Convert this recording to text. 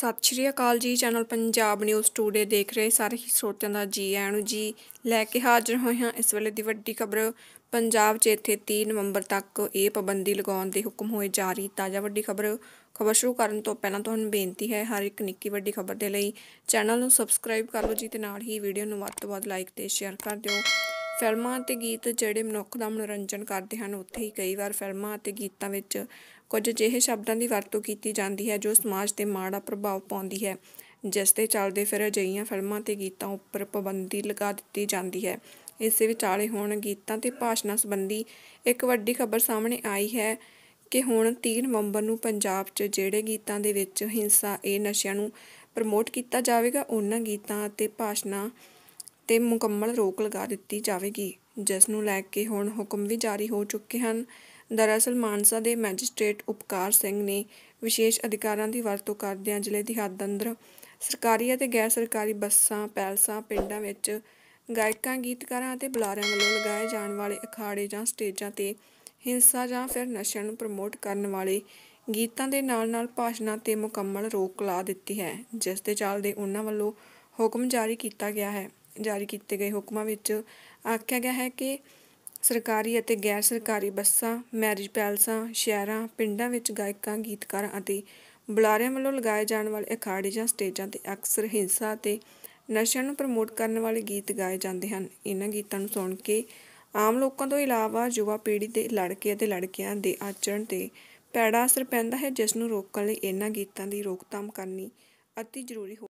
ਸਤਿ ਸ਼੍ਰੀ ਅਕਾਲ ਜੀ channel Punjab news today ਦੇਖ ਰਹੇ ਸਾਰੇ ਹੀ ਸਰੋਤਿਆਂ ਦਾ ਜੀ ਆਇਆਂ ਨੂੰ ਜੀ ਲੈ ਕੇ ਹਾਜ਼ਰ ਹੋਏ ਹਾਂ ਇਸ ਵੇਲੇ ਦੀ ਵੱਡੀ ਖਬਰ ਪੰਜਾਬ 'ਚ ਇੱਥੇ 30 ਨਵੰਬਰ ਤੱਕ ਇਹ ਪਾਬੰਦੀ ਲਗਾਉਣ ਦੇ ਹੁਕਮ ਹੋਏ ਜਾਰੀ ਤਾਜ਼ਾ ਵੱਡੀ ਖਬਰ ਖਬਰ ਸ਼ੁਰੂ ਕਰਨ ਤੋਂ ਪਹਿਲਾਂ ਤੁਹਾਨੂੰ ਬੇਨਤੀ ਹੈ ਹਰ ਇੱਕ ਨਿੱਕੀ ਵੱਡੀ ਖਬਰ ਦੇ ਲਈ ਚੈਨਲ ਨੂੰ ਸਬਸਕ੍ਰਾਈਬ ਕਰ ਲਓ ਜੀ ਤੇ ਨਾਲ ਹੀ ਵੀਡੀਓ ਨੂੰ ਵੱਧ ਤੋਂ ਵੱਧ ਲਾਈਕ ਤੇ ਸ਼ੇਅਰ ਕਰ ਦਿਓ ਫਿਲਮਾਂ ਅਤੇ ਗੀਤ ਜਿਹੜੇ ਮਨੁੱਖ ਦਾ ਮਨੋਰੰਜਨ ਕਰਦੇ ਹਨ ਉੱਥੇ ਹੀ ਕਈ ਵਾਰ ਫਿਲਮਾਂ ਅਤੇ ਗੀਤਾਂ ਵਿੱਚ ਕੁਝ ਅਜਿਹੇ ਸ਼ਬਦਾਂ ਦੀ ਵਰਤੋਂ ਕੀਤੀ ਜਾਂਦੀ ਹੈ ਜੋ ਸਮਾਜ 'ਤੇ ਮਾੜਾ ਪ੍ਰਭਾਵ ਪਾਉਂਦੀ ਹੈ ਜਿਸ ਤੇ ਚੱਲਦੇ ਫਿਰ ਅਜਿਹੀਆਂ ਫਿਲਮਾਂ ਤੇ ਗੀਤਾਂ ਉੱਪਰ ਪਾਬੰਦੀ ਲਗਾ ਦਿੱਤੀ ਜਾਂਦੀ ਹੈ ਇਸੇ ਵਿਚਾਲੇ ਹੁਣ ਗੀਤਾਂ ਤੇ ਭਾਸ਼ਣਾਂ ਸੰਬੰਧੀ ਇੱਕ ਵੱਡੀ ਖਬਰ ਸਾਹਮਣੇ ਆਈ ਹੈ ਕਿ ਹੁਣ 3 ਨਵੰਬਰ ਨੂੰ ਪੰਜਾਬ 'ਚ ਜਿਹੜੇ ਗੀਤਾਂ ਦੇ ਵਿੱਚ ਹਿੰਸਾ ਇਹ ਨਸ਼ਿਆਂ ਨੂੰ ਪ੍ਰਮੋਟ ਕੀਤਾ ਜਾਵੇਗਾ ਉਹਨਾਂ ਗੀਤਾਂ ਅਤੇ ਭਾਸ਼ਣਾਂ ਤੇ ਮੁਕੰਮਲ ਰੋਕ ਲਗਾ ਦਿੱਤੀ ਜਾਵੇਗੀ ਜਿਸ ਨੂੰ ਲੈ ਕੇ ਹੁਣ ਹੁਕਮ ਵੀ ਜਾਰੀ ਹੋ ਚੁੱਕੇ ਹਨ ਦਰਅਸਲ ਮਾਨਸਾ ਦੇ ਮੈਜਿਸਟ੍ਰੇਟ ਉਪਕਾਰ ਸਿੰਘ ਨੇ ਵਿਸ਼ੇਸ਼ ਅਧਿਕਾਰਾਂ ਦੀ ਵਰਤੋਂ ਕਰਦਿਆਂ ਜ਼ਿਲ੍ਹੇ ਦੀ ਹੱਦ ਅੰਦਰ ਸਰਕਾਰੀ ਅਤੇ ਗੈਰ ਸਰਕਾਰੀ ਬੱਸਾਂ ਪੈਲਸਾਂ ਪਿੰਡਾਂ ਵਿੱਚ ਗਾਇਕਾਂ ਗੀਤਕਾਰਾਂ ਅਤੇ ਬੁਲਾਰਿਆਂ ਵੱਲੋਂ ਲਗਾਏ ਜਾਣ ਵਾਲੇ ਅਖਾੜੇ ਜਾਂ ਸਟੇਜਾਂ ਤੇ ਹਿੰਸਾ ਜਾਂ ਫਿਰ ਨਸ਼ਿਆਂ ਨੂੰ ਪ੍ਰਮੋਟ ਕਰਨ ਵਾਲੇ ਗੀਤਾਂ ਦੇ ਨਾਲ-ਨਾਲ ਭਾਸ਼ਣਾਂ ਤੇ ਮੁਕੰਮਲ ਰੋਕ ਲਾ ਦਿੱਤੀ ਹੈ ਜਿਸ ਦੇ ਚੱਲਦੇ ਉਹਨਾਂ ਵੱਲੋਂ ਹੁਕਮ ਜਾਰੀ ਕੀਤਾ ਗਿਆ ਹੈ ਜਾਰੀ ਕੀਤੇ ਗਏ ਹੁਕਮਾਂ ਵਿੱਚ ਆਖਿਆ ਗਿਆ ਹੈ ਕਿ ਸਰਕਾਰੀ ਅਤੇ ਗੈਰ ਸਰਕਾਰੀ ਬੱਸਾਂ ਮੈਰਿਜ ਪੈਲਸਾਂ ਸ਼ਹਿਰਾਂ ਪਿੰਡਾਂ ਵਿੱਚ ਗਾਇਕਾਂ ਗੀਤਕਾਰਾਂ ਅਤੇ ਬੁਲਾਰਿਆਂ ਵੱਲੋਂ ਲਗਾਏ ਜਾਣ ਵਾਲੇ ਅਖਾੜੇ ਜਾਂ ਸਟੇਜਾਂ ਤੇ ਅਕਸਰ ਹਿੰਸਾ ਤੇ ਨਸ਼ਿਆਂ ਨੂੰ ਪ੍ਰਮੋਟ ਕਰਨ ਵਾਲੇ ਗੀਤ ਗਾਏ ਜਾਂਦੇ ਹਨ ਇਹਨਾਂ ਗੀਤਾਂ ਨੂੰ ਸੁਣ ਕੇ ਆਮ ਲੋਕਾਂ ਤੋਂ ਇਲਾਵਾ ਯੁਵਾ ਪੀੜ੍ਹੀ ਦੇ ਲੜਕੇ ਅਤੇ ਲੜਕੀਆਂ ਦੇ ਆਚਰਣ ਤੇ ਪੈੜਾ ਅਸਰ ਪੈਂਦਾ ਹੈ ਜਿਸ ਨੂੰ ਰੋਕਣ ਲਈ ਇਹਨਾਂ ਗੀਤਾਂ ਦੀ ਰੋਕਥਾਮ ਕਰਨੀ ਅਤੀ ਜ਼ਰੂਰੀ ਹੈ